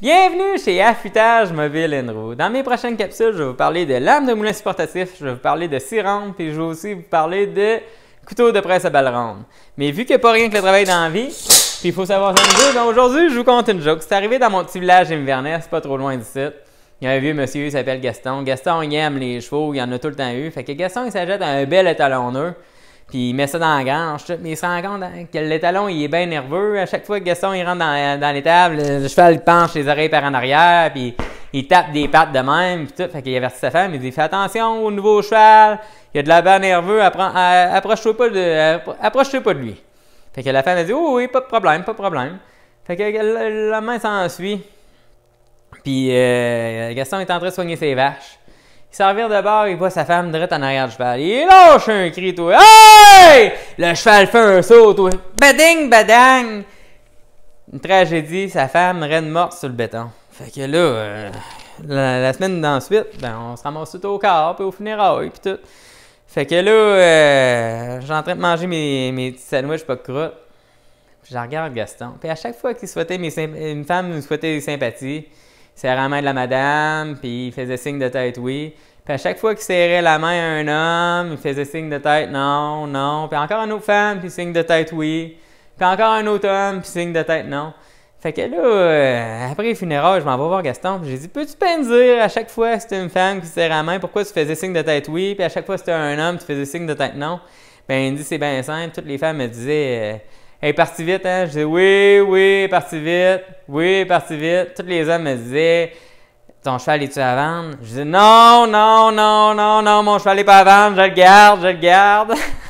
Bienvenue chez Affûtage Mobile Enro. Dans mes prochaines capsules, je vais vous parler de lames de moulin supportatif, je vais vous parler de sirène, puis je vais aussi vous parler de couteau de presse à balle ronde. Mais vu qu'il n'y a pas rien que le travail dans la vie, puis il faut savoir s'amuser, donc ben aujourd'hui, je vous compte une joke. C'est arrivé dans mon petit village Inverness, c'est pas trop loin d'ici. Il y a un vieux monsieur, il s'appelle Gaston. Gaston, il aime les chevaux, il en a tout le temps eu. Fait que Gaston, il à un bel étalonneux. Puis il met ça dans la grange. Mais il se rend compte hein, que l'étalon, il est bien nerveux. À chaque fois que Gaston il rentre dans, dans l'étable, le cheval penche les oreilles par en arrière. Puis il tape des pattes de même. Puis tout. Fait qu'il avertit sa femme. Il dit Fais attention au nouveau cheval. Il a de la bain nerveux. Euh, approche-toi pas, de, euh, approche pas de lui. Fait que la femme, a dit oh, Oui, pas de problème, pas de problème. Fait que la main s'en suit, Puis euh, Gaston est en train de soigner ses vaches. Il s'en vient de bord, il voit sa femme droite en arrière du cheval. Il lâche un cri, toi. Hey! Le cheval fait un saut, toi. Bading, badang! Une tragédie, sa femme reine morte sur le béton. Fait que là, euh, la, semaine d'ensuite, ben, on se ramasse tout au corps, puis au funérail, puis tout. Fait que là, euh, j'étais en train de manger mes, mes petits sandwichs pas de croûte. Puis je regarde Gaston. Puis à chaque fois qu'il souhaitait mes une femme nous souhaitait des sympathies, serrait la main de la madame, puis il faisait signe de tête oui. Puis à chaque fois qu'il serrait la main à un homme, il faisait signe de tête non, non. Puis encore une autre femme, puis signe de tête oui. Puis encore un autre homme, puis signe de tête non. Fait que là, euh, après les funérailles, je m'en vais voir Gaston. J'ai dit, peux-tu pas me dire à chaque fois que c'était une femme qui serrait la main, pourquoi tu faisais signe de tête oui, puis à chaque fois que c'était un homme, tu faisais signe de tête non? Ben, il dit, c'est bien simple. Toutes les femmes me disaient, euh, elle est parti vite, hein? Je dis oui, oui, parti vite, oui, parti vite. Tous les hommes me disaient Ton cheval est-tu à vendre? Je dis Non, non, non, non, non, mon cheval n'est pas à vendre, je le garde, je le garde.